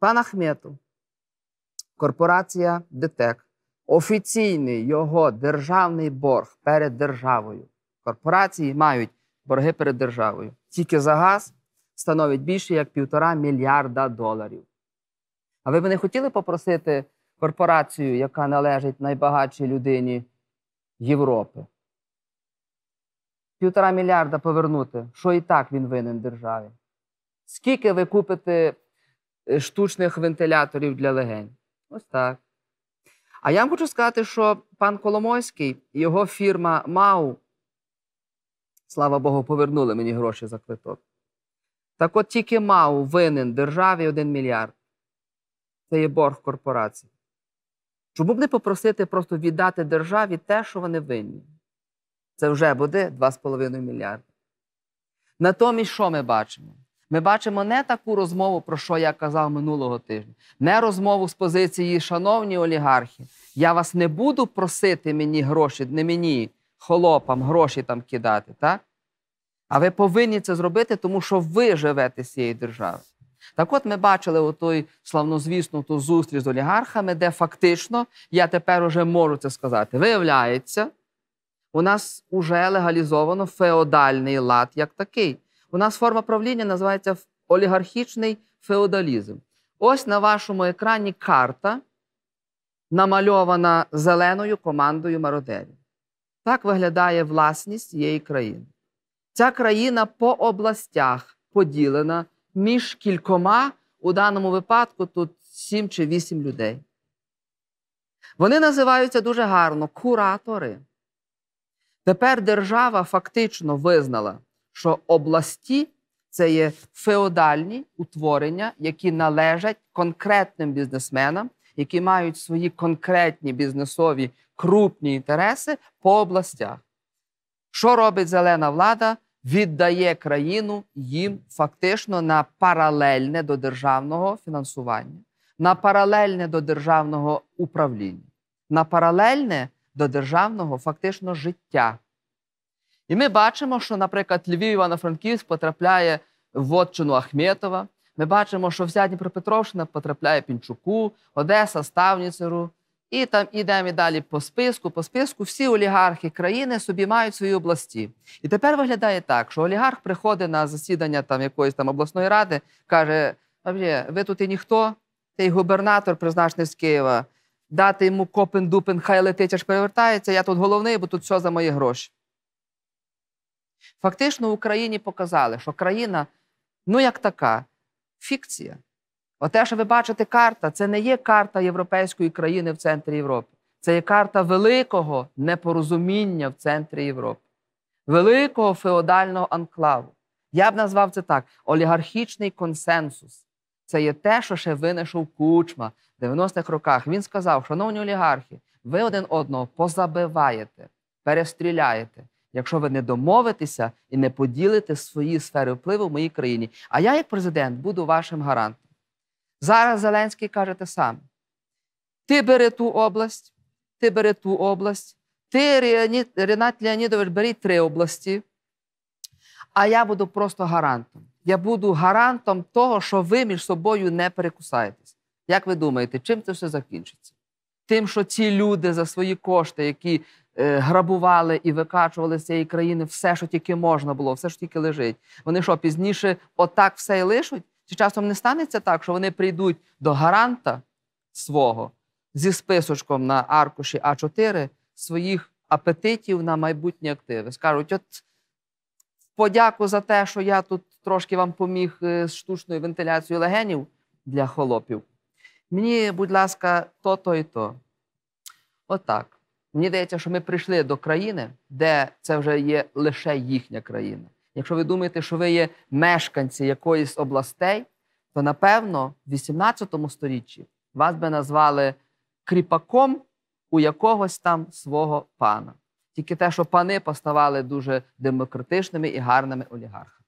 Пан Ахметов, корпорація ДТЕК, офіційний його державний борг перед державою. Корпорації мають борги перед державою. Тільки за газ становить більше як півтора мільярда доларів. А ви б не хотіли попросити корпорацію, яка належить найбагатшій людині Європи? Півтора мільярда повернути, що і так він винен державі. Скільки ви купите Е, штучних вентиляторів для легень. Ось так. А я вам хочу сказати, що пан Коломойський його фірма МАУ, слава Богу, повернули мені гроші за квиток. Так от тільки МАУ винен державі 1 мільярд. Це є борг корпорації. Чому б не попросити просто віддати державі те, що вони винні? Це вже буде 2,5 мільярда. Натомість, що ми бачимо? Ми бачимо не таку розмову, про що я казав минулого тижня, не розмову з позиції, шановні олігархи, я вас не буду просити мені гроші, не мені холопам гроші там кидати. так? А ви повинні це зробити, тому що ви живете з цієї держави. Так от ми бачили отой славнозвісну ту зустріч з олігархами, де фактично, я тепер уже можу це сказати, виявляється, у нас уже легалізовано феодальний лад як такий. У нас форма правління називається олігархічний феодалізм. Ось на вашому екрані карта, намальована зеленою командою мародерів. Так виглядає власність цієї країни. Ця країна по областях поділена між кількома, у даному випадку, тут сім чи вісім людей. Вони називаються дуже гарно куратори. Тепер держава фактично визнала що області це є феодальні утворення, які належать конкретним бізнесменам, які мають свої конкретні бізнесові крупні інтереси по областях. Що робить зелена влада? Віддає країну їм фактично на паралельне до державного фінансування, на паралельне до державного управління, на паралельне до державного фактично життя. І ми бачимо, що, наприклад, Львів Івано-Франківськ потрапляє в Вотчину Ахметова. Ми бачимо, що вся Дніпропетровщина потрапляє Пінчуку, Одеса, Ставніцеру. І там ідемо і далі по списку. По списку всі олігархи країни собі мають свої області. І тепер виглядає так, що олігарх приходить на засідання там якоїсь там обласної ради, каже: ви тут і ніхто, ти губернатор, призначений з Києва, дати йому копен-дупен, хай летить, аж перевертається. Я тут головний, бо тут все за мої гроші. Фактично, в Україні показали, що країна, ну як така, фікція. Оте, що ви бачите, карта це не є карта європейської країни в центрі Європи. Це є карта великого непорозуміння в центрі Європи, великого феодального анклаву. Я б назвав це так: олігархічний консенсус. Це є те, що ще винайшов кучма в 90-х роках. Він сказав: Шановні олігархи, ви один одного позабиваєте, перестріляєте якщо ви не домовитеся і не поділите свої сфери впливу в моїй країні. А я, як президент, буду вашим гарантом. Зараз Зеленський каже те саме: ти бери ту область, ти бери ту область, ти, Ренат Леонідович, бери три області. А я буду просто гарантом. Я буду гарантом того, що ви між собою не перекусаєтесь. Як ви думаєте, чим це все закінчиться? тим, що ці люди за свої кошти, які е, грабували і викачували з цієї країни все, що тільки можна було, все що тільки лежить. Вони що пізніше, отак все і лишуть? Чи часом не станеться так, що вони прийдуть до гаранта свого зі списочком на аркуші А 4 своїх апетитів на майбутні активи? Скажуть, от подяку за те, що я тут трошки вам поміг е, з штучною вентиляцією легенів для холопів. Мені, будь ласка, то, то і то. Отак. Мені здається, що ми прийшли до країни, де це вже є лише їхня країна. Якщо ви думаєте, що ви є мешканці якоїсь областей, то напевно в 18 сторіччі вас би назвали кріпаком у якогось там свого пана. Тільки те, що пани поставали дуже демократичними і гарними олігархами.